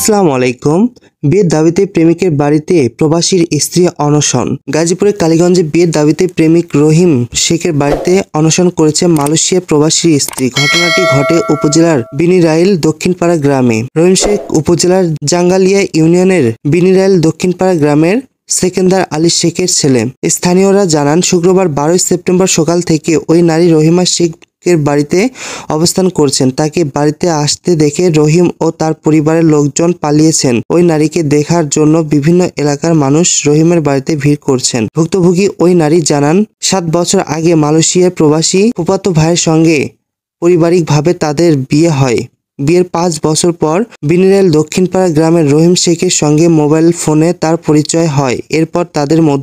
আসসালামু আলাইকুম বিয়ের দাবিতে প্রেমিকের বাড়িতে প্রবাসীর স্ত্রী অনশন গাজীপুরের কালীগঞ্জে বিয়ের দাবিতে প্রেমিক রহিম শেখের বাড়িতে অনশন করেছে মালয়েশিয়া প্রবাসীর স্ত্রী ঘটনাটি ঘটে উপজেলার বিনিরাইল দক্ষিণপাড়া গ্রামে রহিম শেখ উপজেলার জাঙ্গালিয়া ইউনিয়নের বিনিরাইল দক্ষিণপাড়া গ্রামের সেকেন্দার আলী শেখের ছেলে স্থানীয়রা জানান শুক্রবার বারোই সেপ্টেম্বর সকাল থেকে ওই নারী রহিমা শেখ এর বাড়িতে অবস্থান করছেন তাকে বাড়িতে আসতে দেখে রহিম ও তার পরিবারের লোকজন পালিয়েছেন ওই নারীকে দেখার জন্য বিভিন্ন এলাকার মানুষ রহিমের বাড়িতে ভিড় করছেন ভুক্তভোগী ওই নারী জানান সাত বছর আগে মালয়েশিয়ার প্রবাসী ফুপাতো ভাইয়ের সঙ্গে পারিবারিকভাবে তাদের বিয়ে হয় বিয়ের পাঁচ বছর পর বিনিরেল দক্ষিণপাড়া গ্রামের রহিম শেখের সঙ্গে মোবাইল ফোনে তার পরিচয় হয় এরপর তাদের মধ্যে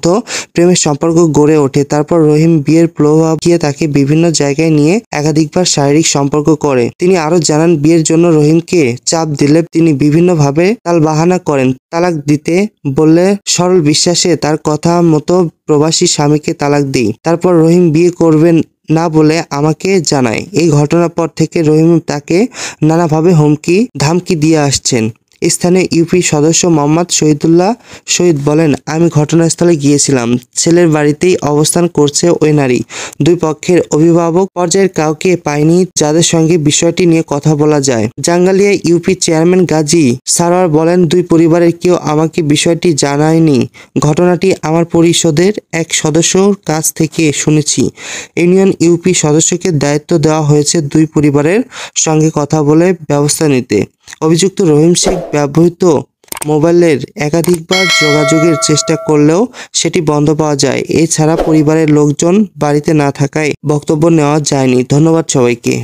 প্রেমের সম্পর্ক গড়ে ওঠে তারপর রহিম বিয়ের প্রভাব দিয়ে তাকে বিভিন্ন জায়গায় নিয়ে একাধিকবার শারীরিক সম্পর্ক করে তিনি আরো জানান বিয়ের জন্য রহিমকে চাপ দিলে তিনি বিভিন্নভাবে তাল বাহানা করেন তালাক দিতে বললে সরল বিশ্বাসে তার কথা মতো প্রবাসী স্বামীকে তালাক দিই তারপর রহিম বিয়ে করবেন না বলে আমাকে জানায় এই ঘটনার পর থেকে রহিম তাকে নানাভাবে হুমকি ধামকি দিয়ে আসছেন স্থানে ইউপি সদস্য মোহাম্মদ শহীদুল্লাহ শহীদ বলেন আমি ঘটনাস্থলে গিয়েছিলাম ছেলের বাড়িতেই অবস্থান করছে ওই নারী দুই পক্ষের অভিভাবক পর্যায়ের কাউকে পায়নি যাদের সঙ্গে বিষয়টি নিয়ে কথা বলা যায় জাঙ্গালিয়া ইউপি চেয়ারম্যান গাজী সারোয়ার বলেন দুই পরিবারের কেউ আমাকে বিষয়টি জানায়নি ঘটনাটি আমার পরিষদের এক সদস্যর কাছ থেকে শুনেছি ইউনিয়ন ইউপি সদস্যকে দায়িত্ব দেওয়া হয়েছে দুই পরিবারের সঙ্গে কথা বলে ব্যবস্থা নিতে অভিযুক্ত রহিম শেখ ব্যবহৃত মোবাইলের একাধিকবার যোগাযোগের চেষ্টা করলেও সেটি বন্ধ পাওয়া যায় এছাড়া পরিবারের লোকজন বাড়িতে না থাকায় বক্তব্য নেওয়া যায়নি ধন্যবাদ সবাইকে